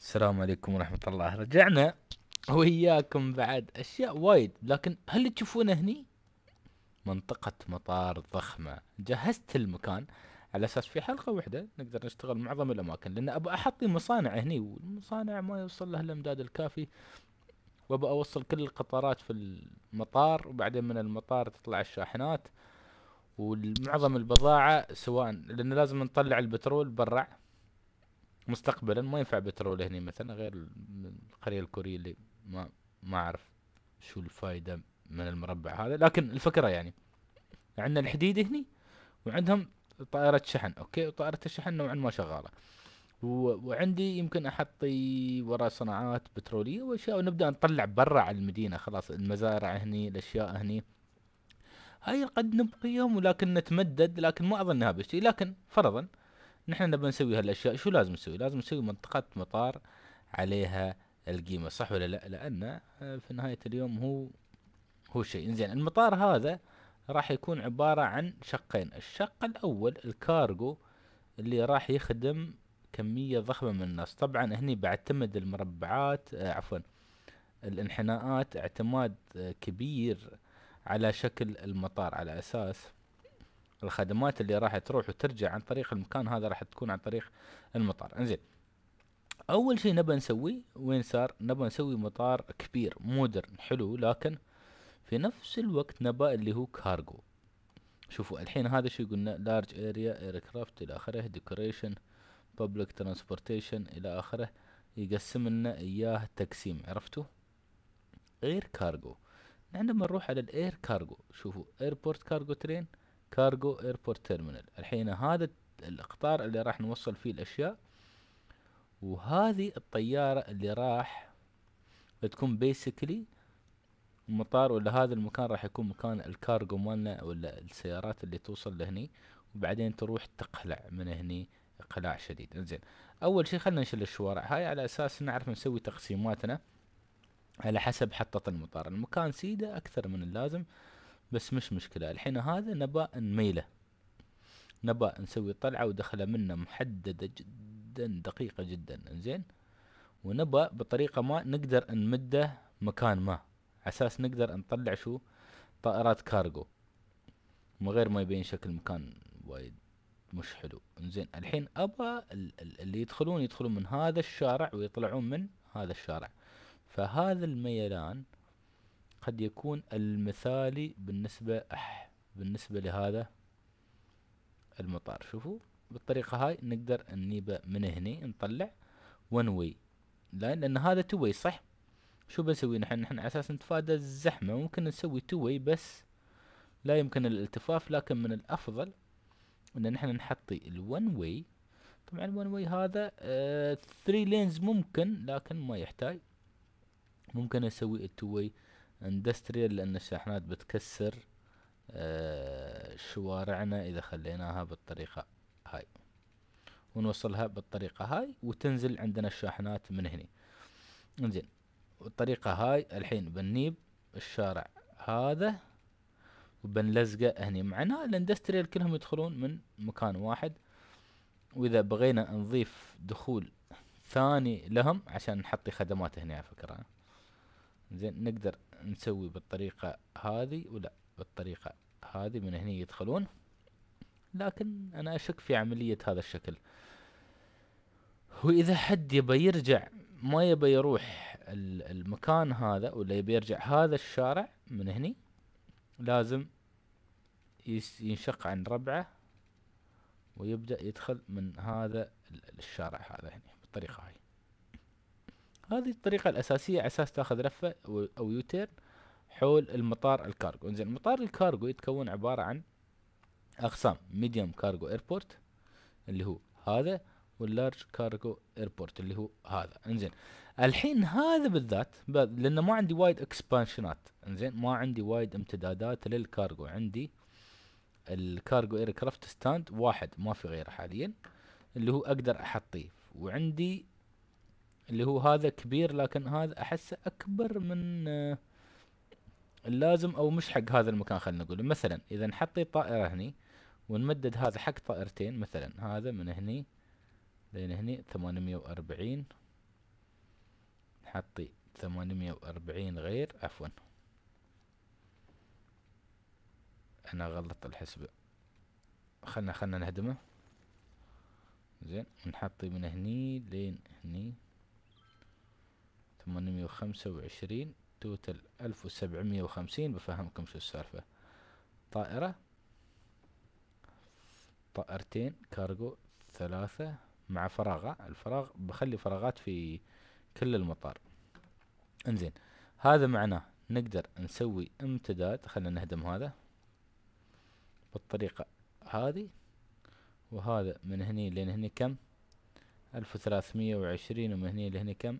السلام عليكم ورحمة الله رجعنا وياكم بعد أشياء وايد لكن هل تشوفونه هني منطقة مطار ضخمة جهزت المكان على أساس في حلقة واحدة نقدر نشتغل معظم الأماكن لأن أبغى أحط مصانع هني والمصانع ما يوصل لها الإمداد الكافي وأبغى أوصل كل القطارات في المطار وبعدين من المطار تطلع الشاحنات ومعظم البضاعة سواء لأن لازم نطلع البترول برا مستقبلا ما ينفع بترول هنا مثلا غير القريه الكوريه اللي ما ما اعرف شو الفائده من المربع هذا لكن الفكره يعني عندنا الحديد هني وعندهم طائرة شحن اوكي وطائرة الشحن نوعا ما شغالة وعندي يمكن احطي ورا صناعات بترولية واشياء ونبدأ نطلع برا على المدينة خلاص المزارع هني الاشياء هني هاي قد نبقيهم ولكن نتمدد لكن ما اظنها بشيء لكن فرضا نحن نبغى نسوي هالاشياء شو لازم نسوي لازم نسوي منطقه مطار عليها القيمه صح ولا لا لان آه، في نهايه اليوم هو هو شيء زين المطار هذا راح يكون عباره عن شقين الشق الاول الكارغو اللي راح يخدم كمية ضخمة من الناس طبعا هني بعتمد المربعات آه عفوا الانحناءات اعتماد آه، كبير على شكل المطار على أساس الخدمات اللي راح تروح وترجع عن طريق المكان هذا راح تكون عن طريق المطار انزين اول شيء نبى نسوي وين صار نبى نسوي مطار كبير مودرن حلو لكن في نفس الوقت نبى اللي هو كارغو شوفوا الحين هذا شو قلنا لارج اريا ايركرافت الى اخره ديكوريشن بابليك ترانسبورتيشن الى اخره يقسم لنا اياه تقسيم عرفتوا اير كارغو عندما نروح على الاير كارغو شوفوا ايربورت كارغو ترين كارجو ايربورت تيرمينال الحين هذا القطار اللي راح نوصل فيه الاشياء وهذه الطيارة اللي راح تكون بيسكلي المطار ولا هذا المكان راح يكون مكان الكارجو مالنا ولا السيارات اللي توصل لهني وبعدين تروح تقلع من هني اقلاع شديد انزين اول شيء خلينا نشيل الشوارع هاي على اساس نعرف نسوي تقسيماتنا على حسب حطة المطار المكان سيده اكثر من اللازم بس مش مشكلة الحين هذا نبى نميله نبى نسوي طلعة ودخلة منه محددة جدا دقيقة جدا انزين ونبى بطريقة ما نقدر نمده مكان ما عساس نقدر نطلع شو طائرات كارغو من غير ما يبين شكل مكان وايد مش حلو انزين الحين ابى اللي يدخلون يدخلون من هذا الشارع ويطلعون من هذا الشارع فهذا الميلان قد يكون المثالي بالنسبة بالنسبة لهذا المطار شوفوا بالطريقة هاي نقدر نجيبه من هني نطلع ون وي لان, لأن هذا تو وي صح شو بنسوي نحن نحن على اساس نتفادى الزحمة ممكن نسوي تو وي بس لا يمكن الالتفاف لكن من الافضل ان نحن نحطي الون وي طبعا الون وي هذا ثري آه، لينز ممكن لكن ما يحتاج ممكن اسوي التو واي اندستريال لان الشاحنات بتكسر آه، شوارعنا اذا خليناها بالطريقة هاي ونوصلها بالطريقة هاي وتنزل عندنا الشاحنات من هني انزين الطريقة هاي الحين بنيب الشارع هذا وبنلزقه هني معناها الاندستريال كلهم يدخلون من مكان واحد واذا بغينا نضيف دخول ثاني لهم عشان نحطي خدمات هنا على فكرة زين نقدر نسوي بالطريقة هذه ولا بالطريقة هذه من هنا يدخلون لكن أنا أشك في عملية هذا الشكل وإذا حد يبى يرجع ما يبى يروح المكان هذا ولا يبى يرجع هذا الشارع من هني لازم ينشق عن ربعه ويبدأ يدخل من هذا الشارع هذا هنا بالطريقة هاي هذه الطريقة الأساسية على أساس تاخذ لفة أو يوتيرن حول المطار الكارغو انزين مطار الكارغو يتكون عبارة عن أقسام ميديوم كارغو ايربورت اللي هو هذا واللارج كارغو ايربورت اللي هو هذا انزين الحين هذا بالذات لأنه ما عندي وايد اكسبانشنات انزين ما عندي وايد امتدادات للكارغو عندي الكارغو ايركرافت ستاند واحد ما في غيره حاليا اللي هو اقدر احطيه وعندي اللي هو هذا كبير لكن هذا احسه اكبر من آه، اللازم او مش حق هذا المكان خلينا نقول مثلا اذا نحطيت طائره هني ونمدد هذا حق طائرتين مثلا هذا من هني لين هني ثمانمية وأربعين نحطي ثمانمية وأربعين غير عفوا انا غلطت الحسبة خلنا خلنا نهدمه زين ونحطي من هني لين هني 1825 توتل 1750 بفهمكم شو السالفة طائرة طائرتين كارغو ثلاثة مع فراغة الفراغ بخلي فراغات في كل المطار انزين هذا معناه نقدر نسوي امتداد خلينا نهدم هذا بالطريقة هذه وهذا من هني لين هني كم ألف وثلاثمية وعشرين ومن هني لهني كم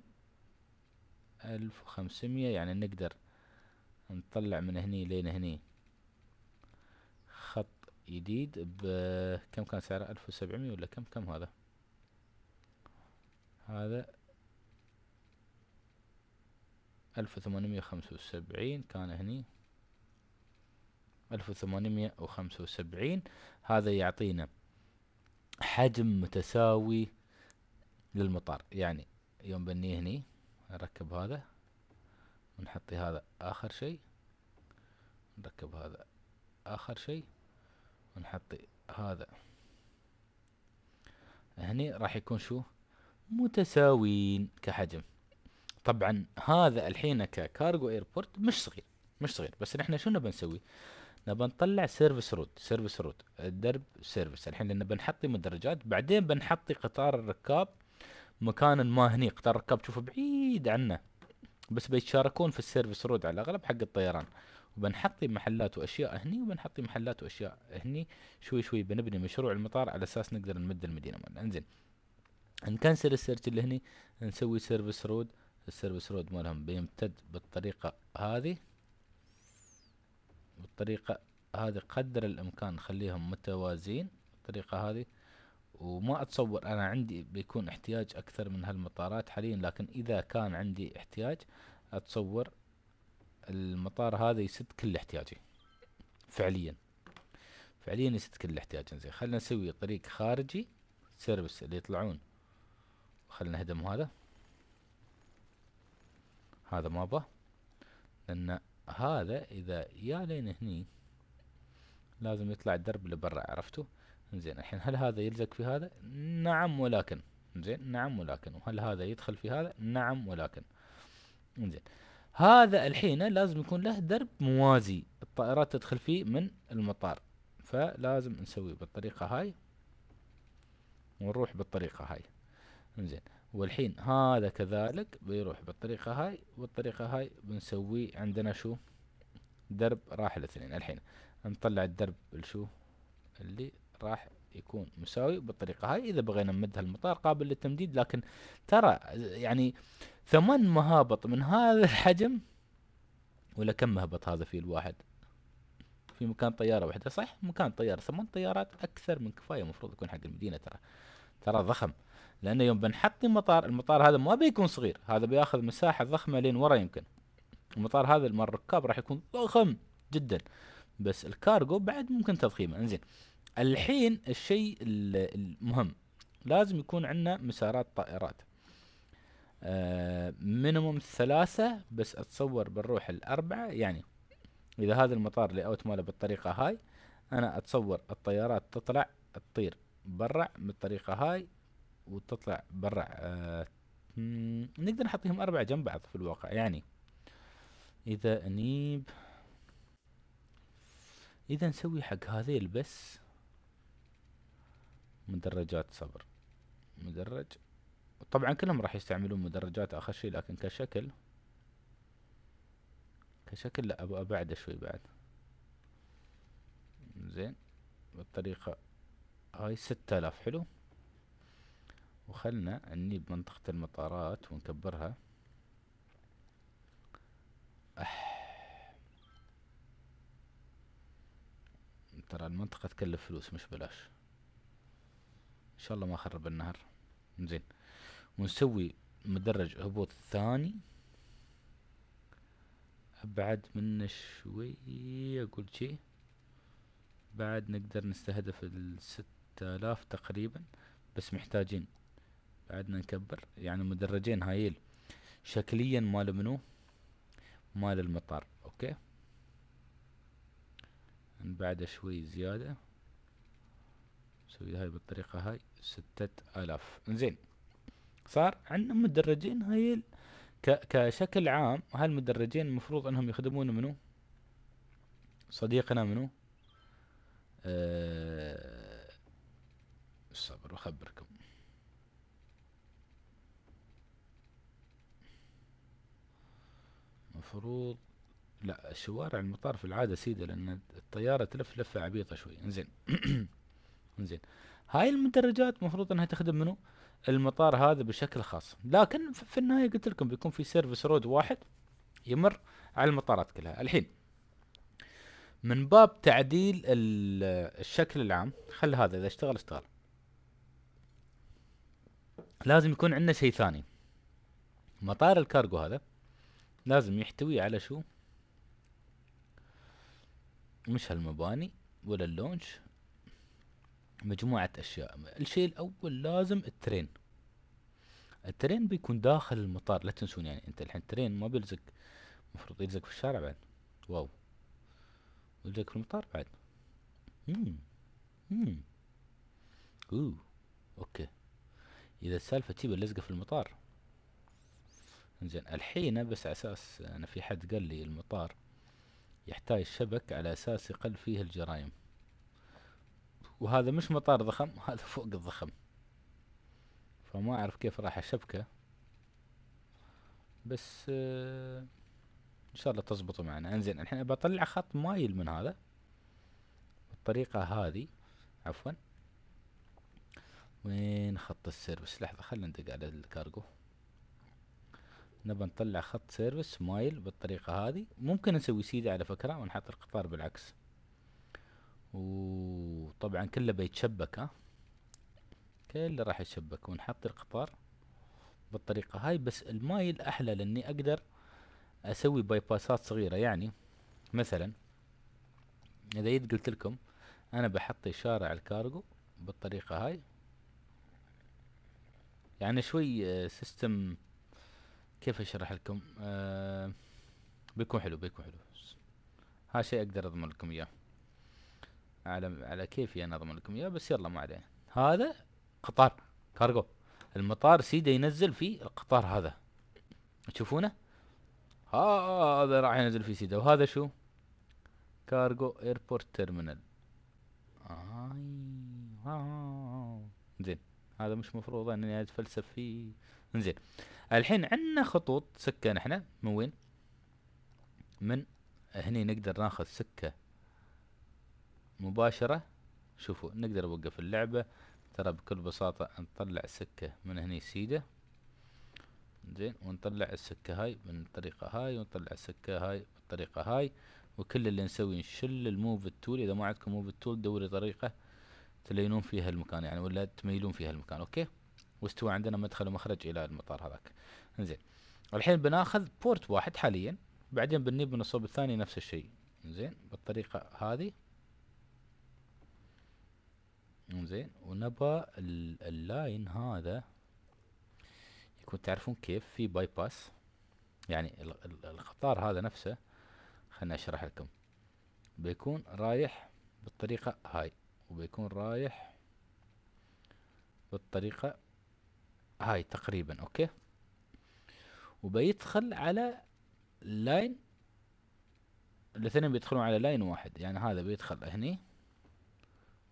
ألف وخمسمية يعني نقدر نطلع من هني لين هني خط جديد بكم كان سعره ألف وسبعمية ولا كم كم هذا هذا ألف وثمانمية وخمسة وسبعين كان هني ألف وثمانمية وخمسة وسبعين هذا يعطينا حجم متساوي للمطار يعني يوم بنيه هني نركب هذا ونحطي هذا آخر شيء نركب هذا آخر شيء ونحطي هذا هني راح يكون شو متساويين كحجم طبعا هذا الحين ككارغو ايربورت مش صغير مش صغير بس نحن شو نبي نسوي نبي نطلع سيرفيس روت سيرفيس روت الدرب سيرفيس الحين لان بنحطي مدرجات بعدين بنحطي قطار الركاب مكان ما هنيق ترى الركاب تشوفه بعيد عنه بس بيتشاركون في السيرفس رود على الاغلب حق الطيران وبنحطي محلات واشياء هني وبنحطي محلات واشياء هني شوي شوي بنبني مشروع المطار على اساس نقدر نمد المدينه مالنا انزين نكنسل السيرش اللي هني نسوي سيرفس رود السيرفس رود مالهم بيمتد بالطريقه هذه بالطريقه هذه قدر الامكان نخليهم متوازين الطريقه هذه وما اتصور انا عندي بيكون احتياج اكثر من هالمطارات حاليا لكن اذا كان عندي احتياج اتصور المطار هذا يسد كل احتياجي فعليا فعليا يسد كل احتياجي زين خلينا نسوي طريق خارجي سيرفس اللي يطلعون خلينا نهدم هذا هذا ما به لان هذا اذا يا لين هني لازم يطلع الدرب اللي برا عرفتوا زين الحين هل هذا يلزق في هذا نعم ولكن زين نعم ولكن وهل هذا يدخل في هذا نعم ولكن زين هذا الحين لازم يكون له درب موازي الطائرات تدخل فيه من المطار فلازم نسوي بالطريقة هاي ونروح بالطريقة هاي زين والحين هذا كذلك بيروح بالطريقة هاي والطريقة هاي بنسوي عندنا شو درب راح الاثنين الحين نطلع الدرب شو اللي راح يكون مساوي بالطريقه هاي اذا بغينا نمد هالمطار قابل للتمديد لكن ترى يعني ثمان مهابط من هذا الحجم ولا كم مهبط هذا في الواحد في مكان طياره واحده صح مكان طياره ثمان طيارات اكثر من كفايه المفروض يكون حق المدينه ترى ترى ضخم لانه يوم بنحط مطار المطار هذا ما بيكون صغير هذا بياخذ مساحه ضخمه لين ورا يمكن المطار هذا مال الركاب راح يكون ضخم جدا بس الكارغو بعد ممكن تضخيمه انزين الحين الشيء المهم لازم يكون عندنا مسارات طائرات آه مينيموم ثلاثة بس اتصور بنروح الاربعة يعني اذا هذا المطار اللي اوت ماله بالطريقة هاي انا اتصور الطيارات تطلع تطير برع بالطريقة هاي وتطلع برع آه نقدر نحطهم اربعة جنب بعض في الواقع يعني اذا انيب اذا نسوي حق هذيل بس مدرجات صبر مدرج طبعا كلهم راح يستعملون مدرجات اخر شي لكن كشكل كشكل لا ابغى ابعده شوي بعد زين بالطريقة هاي ستة الاف حلو وخلنا نجيب منطقة المطارات ونكبرها أح. ترى المنطقة تكلف فلوس مش بلاش ان شاء الله ما اخرب النهر زين ونسوي مدرج هبوط ثاني ابعد منه شوي اقول شي بعد نقدر نستهدف الست آلاف تقريبا بس محتاجين بعدنا نكبر يعني مدرجين هايل شكليا مال منو مال المطار اوكي بعد شوي زيادة نسوي هاي بالطريقة هاي ستة آلاف إنزين صار عندنا مدرجين هاي ك... كشكل عام هالمدرجين المفروض انهم يخدمون منو صديقنا منو أه صبر وخبركم مفروض لا الشوارع المطار في العاده سيده لان الطياره تلف لفه عبيطه شوي إنزين زين هاي المدرجات المفروض انها تخدم منو المطار هذا بشكل خاص لكن في النهايه قلت لكم بيكون في سيرفس رود واحد يمر على المطارات كلها الحين من باب تعديل الشكل العام خل هذا اذا اشتغل اشتغل لازم يكون عندنا شيء ثاني مطار الكارغو هذا لازم يحتوي على شو مش هالمباني ولا اللونش مجموعة أشياء الشيء الأول لازم الترين الترين بيكون داخل المطار لا تنسون يعني أنت الحين الترين ما بيلزق المفروض يلزق في الشارع بعد واو يلزق في المطار بعد مم. مم. أوه. أوكي إذا السالفة تجيب اللزقة في المطار زين الحين بس على أساس أنا في حد قال لي المطار يحتاج شبك على أساس يقل فيه الجرائم وهذا مش مطار ضخم هذا فوق الضخم فما اعرف كيف راح اشبكه بس آه، ان شاء الله تزبطوا معنا انزين الحين بطلع خط مايل من هذا بالطريقة هذه عفوا وين خط السيرفس لحظة خلينا ندق على الكارجو نبى نطلع خط سيرفس مايل بالطريقة هذه ممكن نسوي سيدة على فكرة ونحط القطار بالعكس وطبعا كله بيتشبك ها كله راح يتشبك ونحط القطار بالطريقة هاي بس المايل أحلى لأني أقدر أسوي باي باسات صغيرة يعني مثلا إذا جيت قلت لكم أنا بحط شارع الكارغو بالطريقة هاي يعني شوي سيستم آه، كيف أشرح لكم آه بيكون حلو بيكون حلو ها شيء أقدر أضمن لكم إياه على على كيفي انا اضمن لكم اياه بس يلا ما علينا هذا قطار كارغو المطار سيده ينزل في القطار هذا تشوفونه هذا راح ينزل في سيده وهذا شو كارغو ايربورت تيرمينال آه. زين هذا مش مفروض اني اتفلسف فيه زين الحين عندنا خطوط سكه نحن من وين من هني نقدر ناخذ سكه مباشرة شوفوا نقدر نوقف اللعبة ترى بكل بساطة نطلع السكة من هني سيدة زين ونطلع السكة هاي من الطريقة هاي ونطلع السكة هاي بالطريقة هاي وكل اللي نسويه نشل الموف التول اذا ما عندكم موف التول دوري طريقة تلينون فيها المكان يعني ولا تميلون فيها المكان اوكي واستوى عندنا مدخل ومخرج الى المطار هذاك زين الحين بناخذ بورت واحد حاليا بعدين بنجيب من الصوب الثاني نفس الشيء زين بالطريقة هذه زين ونبى اللاين هذا يكون تعرفون كيف في باي باس يعني القطار هذا نفسه خلنا اشرح لكم بيكون رايح بالطريقة هاي وبيكون رايح بالطريقة هاي تقريبا اوكي وبيدخل على لاين الاثنين بيدخلون على لاين واحد يعني هذا بيدخل هني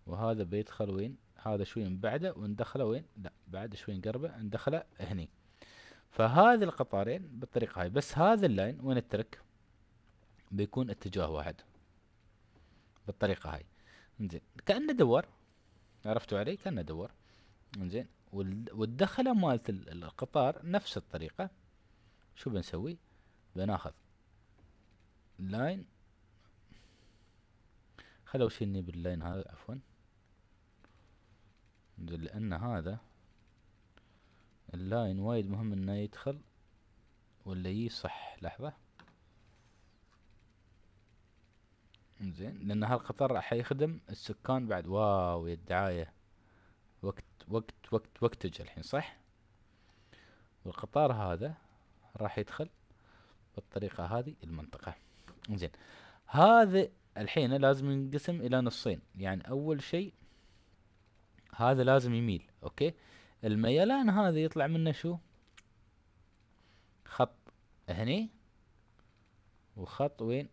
وهذا بيدخل وين هذا شوي من بعده وندخله وين لا بعد شوي نقربه ندخله هني فهذه القطارين بالطريقة هاي بس هذا اللاين وين الترك بيكون اتجاه واحد بالطريقة هاي انزين كأنه دور عرفتوا علي كأنه دور انزين والدخلة مالت القطار نفس الطريقة شو بنسوي بناخذ لاين خلوا شيلني باللاين هذا عفوا لأن هذا اللاين وايد مهم انه يدخل ولا يصح لحظة زين لان هالقطار راح يخدم السكان بعد واو يا الدعاية وقت وقت وقت وقت اجى الحين صح والقطار هذا راح يدخل بالطريقة هذه المنطقة زين هذا الحين لازم ينقسم الى نصين يعني اول شيء هذا لازم يميل اوكي الميلان هذا يطلع منه شو خط هني وخط وين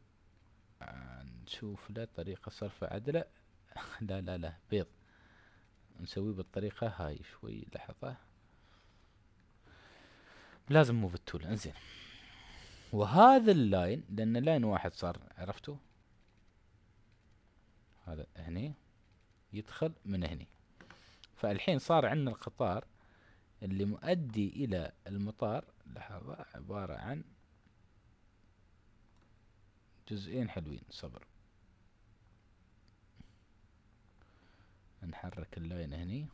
آه، نشوف له طريقة صرفه عدلة لا لا لا بيض نسويه بالطريقة هاي شوي لحظة لازم موف التول انزين وهذا اللاين لان لاين واحد صار عرفتوا هذا هني يدخل من هني فالحين صار عندنا القطار اللي مؤدي إلى المطار لحظة عبارة عن جزئين حلوين صبر نحرك اللاين هني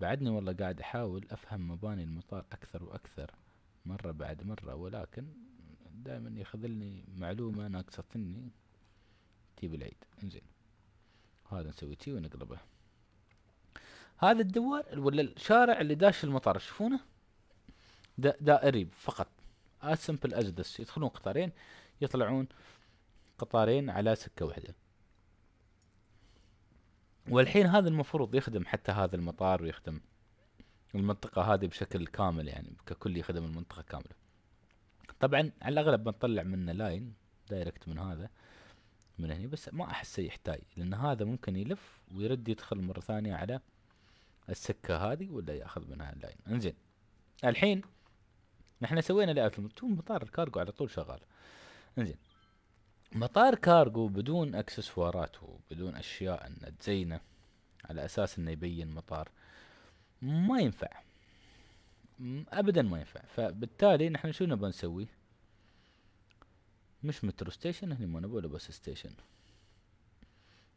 بعدني والله قاعد أحاول أفهم مباني المطار أكثر وأكثر مرة بعد مرة ولكن دائما يخذلني معلومة ناقصتني تجيب العيد انزين هذا نسوي تي ونقلبه هذا الدوار ولا الشارع اللي داش المطار تشوفونه دا دائري فقط از سمبل از this يدخلون قطارين يطلعون قطارين على سكة واحدة والحين هذا المفروض يخدم حتى هذا المطار ويخدم المنطقة هذه بشكل كامل يعني ككل يخدم المنطقة كاملة طبعا على الأغلب بنطلع منه لاين دايركت من هذا من هنا بس ما أحسه يحتاج لأن هذا ممكن يلف ويرد يدخل مرة ثانية على السكه هذه ولا ياخذ منها اللاين انزين الحين نحن سوينا لعبه مطار الكارجو على طول شغال انزين مطار كارجو بدون اكسسوارات وبدون اشياء ان تزينه على اساس انه يبين مطار ما ينفع ابدا ما ينفع فبالتالي نحن شو نبغى نسوي مش مترو ستيشن هني ما نبغى ولا بس ستيشن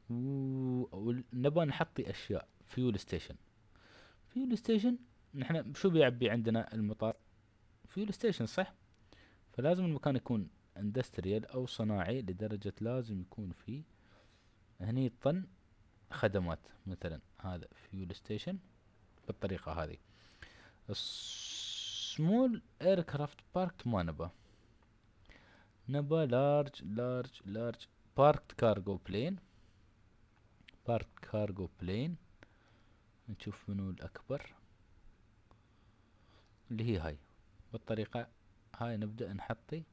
ونبغى نحطي اشياء فيول ستيشن فيول ستيشن نحن شو بيعبي عندنا المطار فيول ستيشن صح فلازم المكان يكون اندستريال او صناعي لدرجة لازم يكون فيه هني طن خدمات مثلا هذا فيول ستيشن بالطريقة هذه سمول ايركرافت بارك ما نبى نبى لارج لارج لارج باركت كارجو بلين باركت كارجو بلين نشوف منو الأكبر اللي هي هاي بالطريقة هاي نبدأ نحطي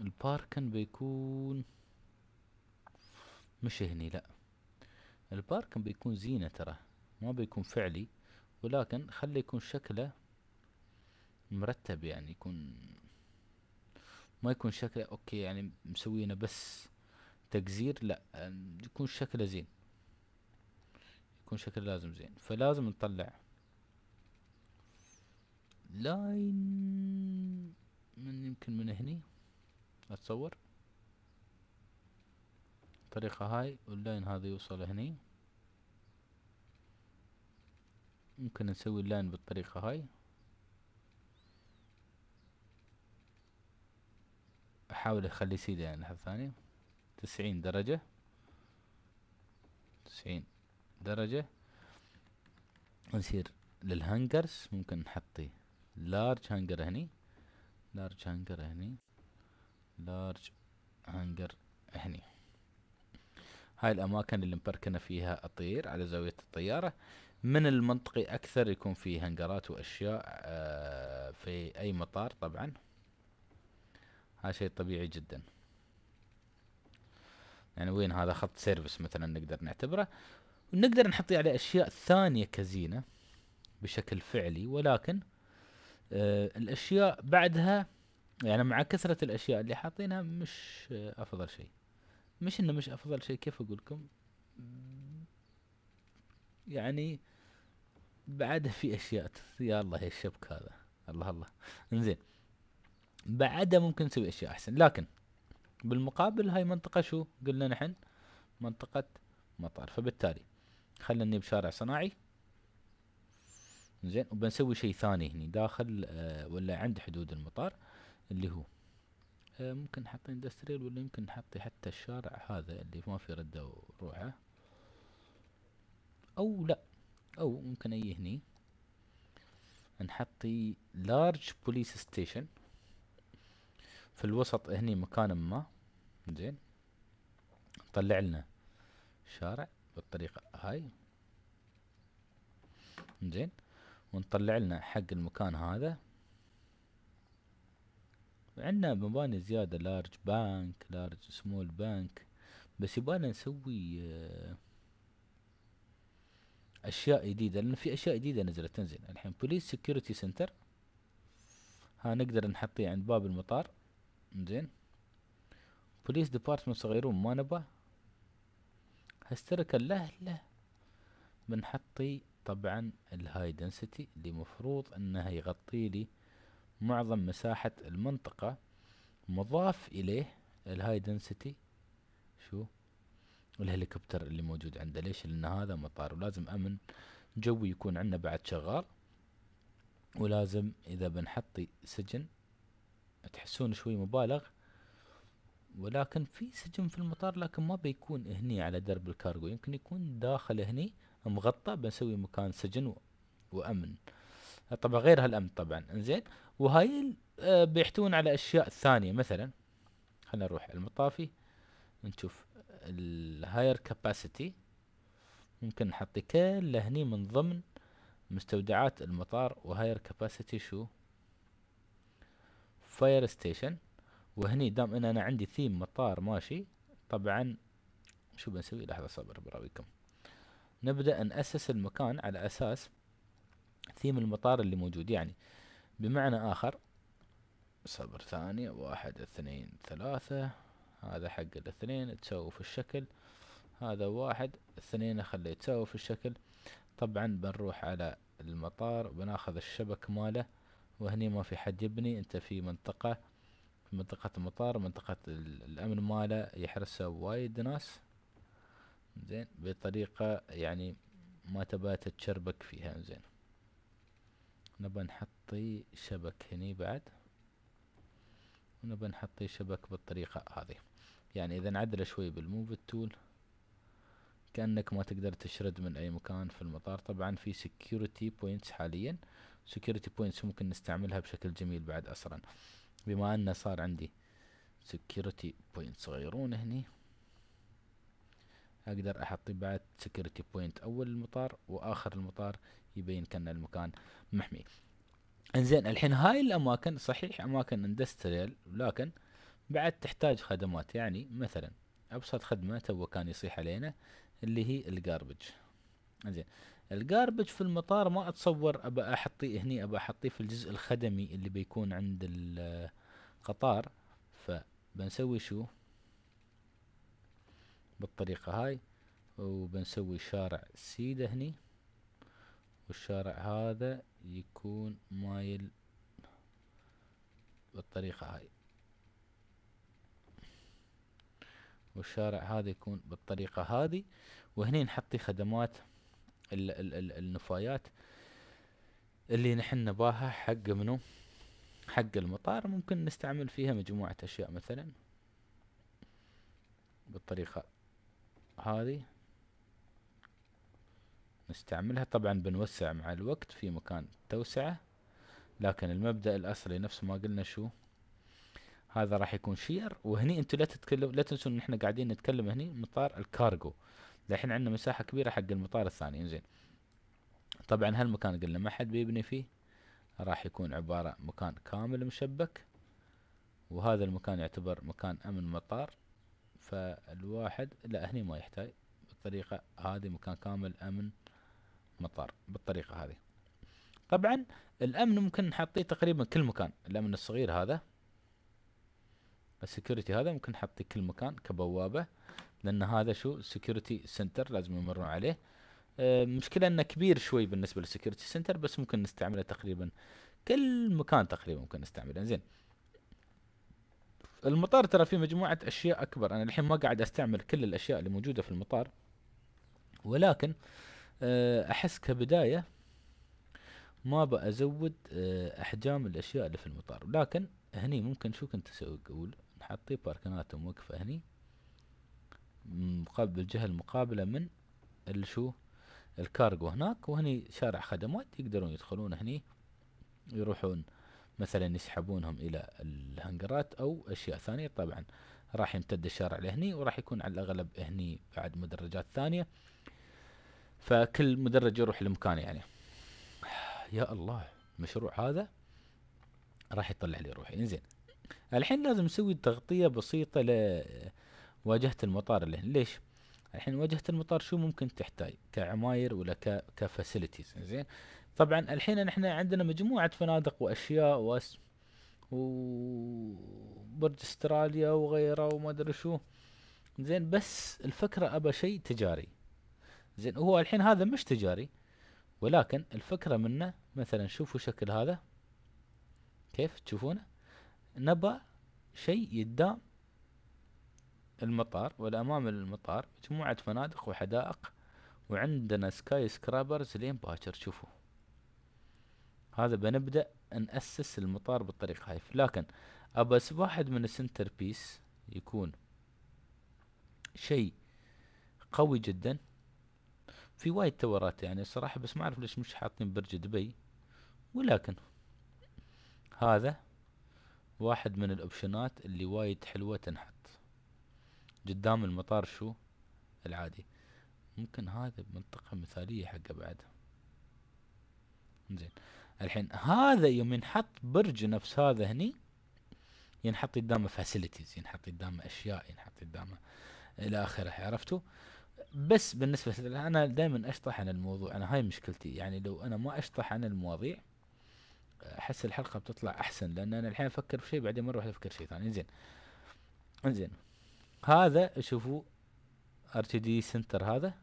الباركن بيكون مش هني لا الباركن بيكون زينة ترى ما بيكون فعلي ولكن خلي يكون شكله مرتب يعني يكون ما يكون شكله اوكي يعني مسوينا بس تجزير لا يكون شكله زين يكون شكل لازم زين فلازم نطلع لاين من يمكن من هني اتصور الطريقة هاي واللاين هذا يوصل هني ممكن نسوي اللاين بالطريقة هاي احاول اخلي سيدة يعني لحظة ثانية تسعين درجة تسعين درجة ونصير للهانجرز ممكن نحطي لارج هانجر هني لارج هانجر هني لارج هانجر هني هاي الأماكن اللي مبركنا فيها الطير على زاوية الطيارة من المنطقي أكثر يكون في هنجرات وأشياء آه في أي مطار طبعا هذا شيء طبيعي جدا يعني وين هذا خط سيرفس مثلا نقدر نعتبره نقدر نحط عليه اشياء ثانيه كزينه بشكل فعلي ولكن آه الاشياء بعدها يعني مع كثره الاشياء اللي حاطينها مش آه افضل شيء مش انه مش افضل شيء كيف اقول لكم يعني بعدها في اشياء يا الله يا الشبك هذا الله الله انزين بعدها ممكن نسوي اشياء احسن لكن بالمقابل هاي منطقه شو قلنا نحن منطقه مطار فبالتالي خلني بشارع صناعي زين وبنسوي شيء ثاني هني داخل آه ولا عند حدود المطار اللي هو آه ممكن نحط اندستريال ولا يمكن نحط حتى الشارع هذا اللي ما في رده وروحه او لا او ممكن اي هني نحطي لارج بوليس ستيشن في الوسط هني مكان ما زين نطلع لنا شارع بالطريقة هاي زين ونطلع لنا حق المكان هذا عندنا مباني زيادة لارج بانك لارج سمول بانك بس يبانا نسوي آه، اشياء جديدة لان في اشياء جديدة نزلت تنزل الحين بوليس سكيورتي سنتر ها نقدر نحطيه عند باب المطار زين بوليس ديبارتمنت صغيرون ما نبه هستركل لا لا بنحطي طبعا الهاي دنسيتي اللي مفروض انه يغطي لي معظم مساحة المنطقة مضاف اليه الهاي دنسيتي شو الهليكوبتر اللي موجود عنده ليش لان هذا مطار ولازم امن جوي يكون عندنا بعد شغال ولازم اذا بنحطي سجن تحسون شوي مبالغ ولكن في سجن في المطار لكن ما بيكون هني على درب الكارغو يمكن يكون داخل هني مغطى بنسوي مكان سجن وامن طبعا غير هالامن طبعا انزين وهاي بيحتون آه، بيحتوون على اشياء ثانيه مثلا خلينا نروح المطافي نشوف الهاير كاباسيتي ممكن نحط كله هني من ضمن مستودعات المطار وهاير كاباسيتي شو فاير ستيشن وهني دام ان انا عندي ثيم مطار ماشي طبعا شو بنسوي لحظة صبر براويكم نبدأ نأسس المكان على اساس ثيم المطار اللي موجود يعني بمعنى اخر صبر ثانية واحد اثنين ثلاثة هذا حق الاثنين تسوي في الشكل هذا واحد اثنين اخليه تسوي في الشكل طبعا بنروح على المطار بناخذ الشبك ماله وهني ما في حد يبني انت في منطقة منطقة المطار منطقة الأمن ماله يحرسها وايد ناس زين بطريقة يعني ما تبى تتشربك فيها زين نبى نحطي شبك هني بعد ونبى نحطي شبك بالطريقة هذه يعني إذا نعدل شوي بالموف تول كأنك ما تقدر تشرد من أي مكان في المطار طبعا في سكيورتي بوينتس حاليا سكيورتي بوينتس ممكن نستعملها بشكل جميل بعد أصلا بما انه صار عندي سكيورتي بوينت صغيرون هني اقدر احط بعد سكيورتي بوينت اول المطار واخر المطار يبين كان المكان محمي انزين الحين هاي الاماكن صحيح اماكن اندستريال لكن بعد تحتاج خدمات يعني مثلا ابسط خدمه تو كان يصيح علينا اللي هي الجاربج انزين الجاربج في المطار ما اتصور ابى احطيه هني ابى احطيه في الجزء الخدمي اللي بيكون عند القطار فبنسوي شو بالطريقة هاي وبنسوي شارع سيدة هني والشارع هذا يكون مايل بالطريقة هاي والشارع هذا يكون بالطريقة هذه وهني نحطي خدمات ال ال الـ النفايات اللي نحن نباها حق منو حق المطار ممكن نستعمل فيها مجموعة أشياء مثلا بالطريقة هذه نستعملها طبعا بنوسع مع الوقت في مكان توسعة لكن المبدأ الأصلي نفس ما قلنا شو هذا راح يكون شير وهني انتوا لا تتكلم لا تنسوا ان احنا قاعدين نتكلم هني مطار الكارغو الحين عندنا مساحه كبيره حق المطار الثاني انزين طبعا هالمكان قلنا ما حد بيبني فيه راح يكون عباره مكان كامل مشبك وهذا المكان يعتبر مكان امن مطار فالواحد لا هني ما يحتاج بالطريقه هذه مكان كامل امن مطار بالطريقه هذه طبعا الامن ممكن نحطيه تقريبا كل مكان الامن الصغير هذا السكيورتي هذا ممكن نحطيه كل مكان كبوابه لان هذا شو سكيورتي سنتر لازم يمرون عليه آه، مشكلة انه كبير شوي بالنسبة للسكيورتي سنتر بس ممكن نستعمله تقريبا كل مكان تقريبا ممكن نستعمله زين المطار ترى فيه مجموعة اشياء اكبر انا الحين ما قاعد استعمل كل الاشياء اللي موجودة في المطار ولكن آه، احس كبداية ما بأزود آه، احجام الاشياء اللي في المطار لكن هني ممكن شو كنت اسوي اقول نحط باركنات موقفة هني مقابل بالجهة المقابلة من اللي شو الكارجو هناك وهني شارع خدمات يقدرون يدخلون هني يروحون مثلا يسحبونهم الى الهنجرات او اشياء ثانية طبعا راح يمتد الشارع لهني وراح يكون على الاغلب هني بعد مدرجات ثانية فكل مدرج يروح لمكان يعني يا الله المشروع هذا راح يطلع لي روحي انزين الحين لازم نسوي تغطية بسيطة ل واجهة المطار اللي هنا ليش؟ الحين واجهة المطار شو ممكن تحتاج كعماير ولا ك كفاسيلتيز زين طبعا الحين احنا عندنا مجموعة فنادق واشياء واس وبرج استراليا وغيره وما ادري شو زين بس الفكرة ابى شيء تجاري زين هو الحين هذا مش تجاري ولكن الفكرة منه مثلا شوفوا شكل هذا كيف تشوفونه نبى شيء يدام المطار والأمام المطار مجموعة فنادق وحدائق وعندنا سكاي سكرابرز لين باكر شوفوا هذا بنبدأ نأسس المطار بالطريقة هاي لكن ابى واحد من السنتر بيس يكون شيء قوي جدا في وايد تورات يعني صراحة بس ما أعرف ليش مش حاطين برج دبي ولكن هذا واحد من الأوبشنات اللي وايد حلوة تنحط قدام المطار شو العادي ممكن هذا منطقة مثالية حقه بعد زين الحين هذا يوم ينحط برج نفس هذا هني ينحط قدامه فاسيلتيز ينحط قدامه اشياء ينحط قدامه الى اخره عرفتوا بس بالنسبه انا دائما اشطح عن الموضوع انا هاي مشكلتي يعني لو انا ما اشطح عن المواضيع احس الحلقه بتطلع احسن لان انا الحين افكر في شيء بعدين مره واحده افكر شيء ثاني زين زين هذا شوفوا ار تي دي سنتر هذا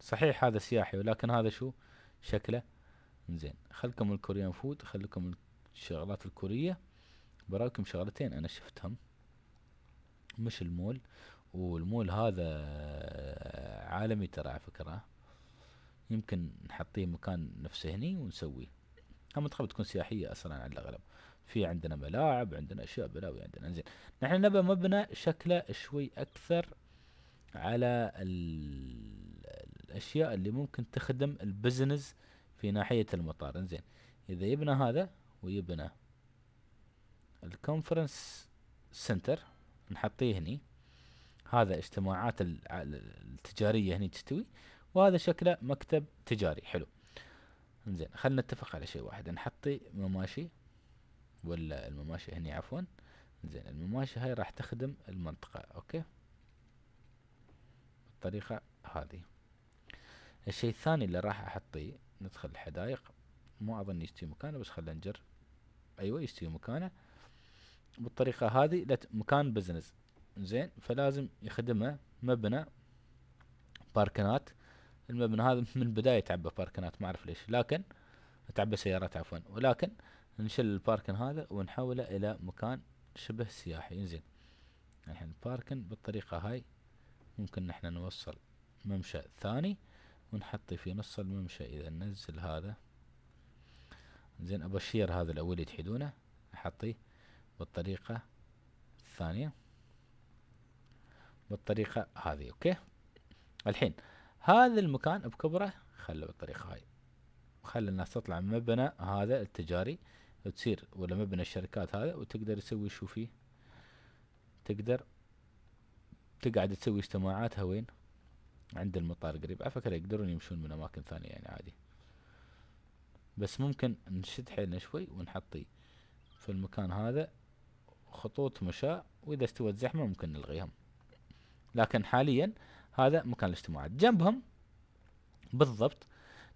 صحيح هذا سياحي ولكن هذا شو شكله زين خلكم الكوريان فود خلكم الشغلات الكورية براكم شغلتين انا شفتهم مش المول والمول هذا عالمي ترى على فكرة يمكن نحطيه مكان نفسه هني ونسويه هم تخرب تكون سياحية اصلا على الاغلب في عندنا ملاعب عندنا اشياء بلاوي عندنا زين نحن نبى مبنى شكله شوي اكثر على الاشياء اللي ممكن تخدم البزنس في ناحية المطار انزين اذا يبنى هذا ويبنى الكونفرنس سنتر نحطيه هني هذا اجتماعات التجارية هني تستوي وهذا شكله مكتب تجاري حلو انزين خلنا نتفق على شيء واحد نحطي مماشي ولا المماشي هني عفوا زين المماشي هاي راح تخدم المنطقة اوكي بالطريقة هذه الشيء الثاني اللي راح احطيه ندخل الحدائق مو اظن يستوي مكانه بس خلينا نجر ايوه يستوي مكانه بالطريقة هذه لت مكان بزنس زين فلازم يخدمه مبنى باركنات المبنى هذا من البداية تعبى باركنات ما اعرف ليش لكن تعبى سيارات عفوا ولكن نشيل الباركن هذا ونحوله الى مكان شبه سياحي زين الحين الباركن بالطريقة هاي ممكن نحن نوصل ممشى ثاني ونحط في نص الممشى اذا ننزل هذا زين ابشير هذا الاولي تحيدونه احطيه بالطريقة الثانية بالطريقة هذه اوكي الحين هذا المكان بكبره خله بالطريقة هاي خلي الناس تطلع من مبنى هذا التجاري تصير ولا مبنى الشركات هذا وتقدر تسوي شو فيه تقدر تقعد تسوي اجتماعاتها وين عند المطار قريب على فكرة يقدرون يمشون من أماكن ثانية يعني عادي بس ممكن نشد حيلنا شوي ونحطي في المكان هذا خطوط مشاء وإذا استوت زحمة ممكن نلغيهم لكن حاليا هذا مكان الاجتماعات جنبهم بالضبط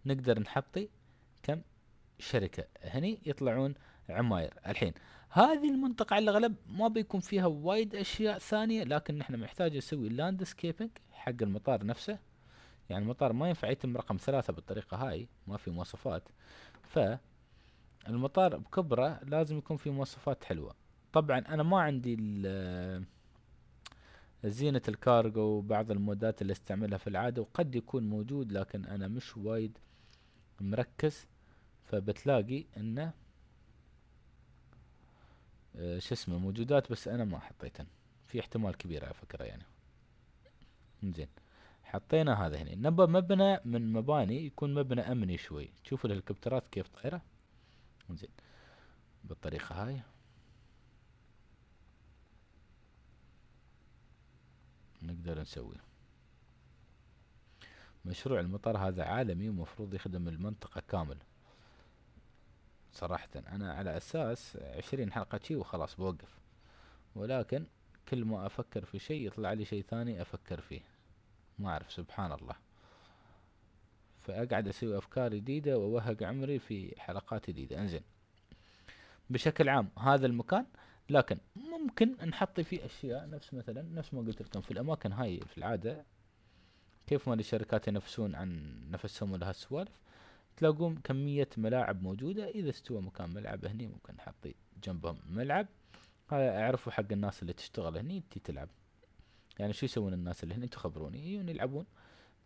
نقدر نحطي كم شركه هني يطلعون عماير الحين هذه المنطقة على الأغلب ما بيكون فيها وايد أشياء ثانية لكن نحن محتاج نسوي لاندسكيبنج حق المطار نفسه يعني المطار ما ينفع يتم رقم ثلاثة بالطريقة هاي ما في مواصفات ف المطار بكبره لازم يكون في مواصفات حلوة طبعا أنا ما عندي زينة الكارغو وبعض المودات اللي استعملها في العادة وقد يكون موجود لكن أنا مش وايد مركز فبتلاقي انه آه، شو اسمه موجودات بس انا ما حطيتن في احتمال كبير على فكرة يعني زين حطينا هذا هنا نبى مبنى من مباني يكون مبنى امني شوي شوفوا الهليكوبترات كيف طايرة زين بالطريقة هاي نقدر نسوي مشروع المطار هذا عالمي ومفروض يخدم المنطقة كامل صراحة أنا على أساس عشرين حلقة شي وخلاص بوقف ولكن كل ما أفكر في شيء يطلع لي شيء ثاني أفكر فيه ما أعرف سبحان الله فأقعد أسوي أفكار جديدة ووهق عمري في حلقات جديدة انزين بشكل عام هذا المكان لكن ممكن نحط فيه أشياء نفس مثلا نفس ما قلت لكم في الأماكن هاي في العادة كيف ما الشركات ينفسون عن نفسهم ولا هالسوالف تلاقون كمية ملاعب موجودة إذا استوى مكان ملعب هني ممكن نحطي جنبهم ملعب هذا أعرفه حق الناس اللي تشتغل هني تي تلعب يعني شو يسوون الناس اللي هني تخبروني يجون يلعبون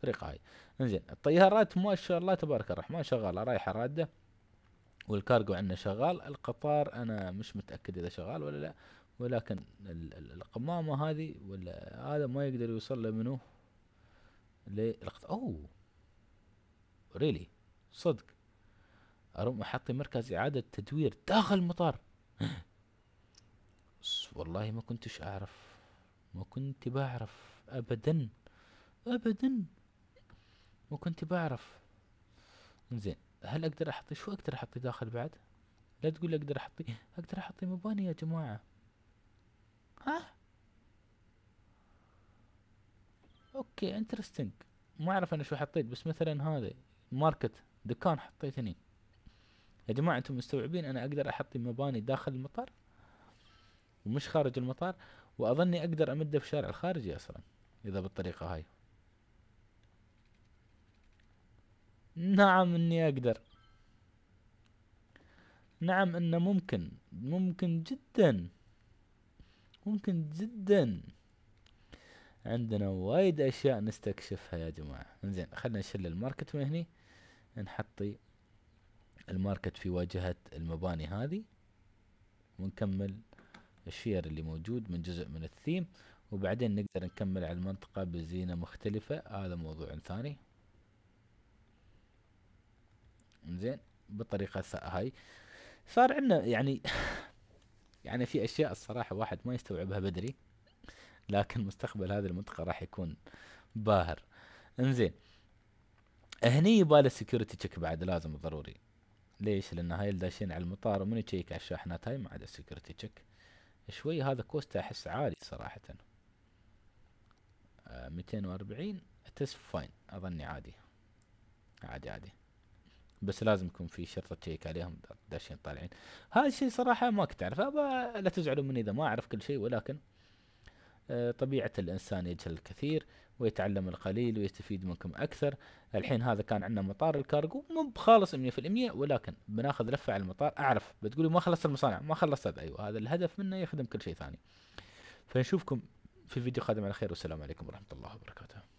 فريق هاي انزين الطيارات ما شاء الله تبارك الرحمن شغالة رايحة رادة والكارجو عندنا شغال القطار انا مش متأكد اذا شغال ولا لا ولكن القمامة هذه ولا هذا ما يقدر يوصل له منو للقطار اوه ريلي صدق اروم احطي مركز اعادة تدوير داخل المطار والله ما كنتش اعرف ما كنت بعرف ابدا ابدا ما كنت بعرف زين هل اقدر احطي شو اقدر احطي داخل بعد لا تقول اقدر احطي اقدر احطي مباني يا جماعة ها اوكي انترستنج ما اعرف انا شو حطيت بس مثلا هذا ماركت دكان حطيت هني يا جماعة انتم مستوعبين انا اقدر احط مباني داخل المطار ومش خارج المطار واظني اقدر امده في الشارع الخارجي اصلا اذا بالطريقة هاي نعم اني اقدر نعم انه ممكن ممكن جدا ممكن جدا عندنا وايد اشياء نستكشفها يا جماعة انزين خلنا نشيل الماركت من هني نحطي الماركت في واجهة المباني هذه ونكمل الشير اللي موجود من جزء من الثيم وبعدين نقدر نكمل على المنطقة بزينة مختلفة هذا موضوع ثاني زين بالطريقة هاي صار عندنا يعني يعني في اشياء الصراحة واحد ما يستوعبها بدري لكن مستقبل هذه المنطقة راح يكون باهر انزين هني يبغى له سكيورتي تشيك بعد لازم ضروري ليش؟ لان هاي داشين على المطار ومن يشيك على الشاحنات هاي ما عاد سكيورتي تشيك شوي هذا كوست احس عالي صراحة آه، ميتين واربعين اتس فاين اظني عادي عادي عادي بس لازم يكون في شرطة تشيك عليهم داشين طالعين هذا الشيء صراحة ما كنت اعرفه لا تزعلوا مني اذا ما اعرف كل شيء ولكن آه، طبيعة الانسان يجهل الكثير ويتعلم القليل ويستفيد منكم اكثر الحين هذا كان عندنا مطار الكارغو مو بخالص 100% ولكن بناخذ لفه على المطار اعرف بتقولوا ما خلصت المصانع ما خلصت ايوه هذا الهدف منه يخدم كل شيء ثاني فنشوفكم في فيديو قادم على خير والسلام عليكم ورحمه الله وبركاته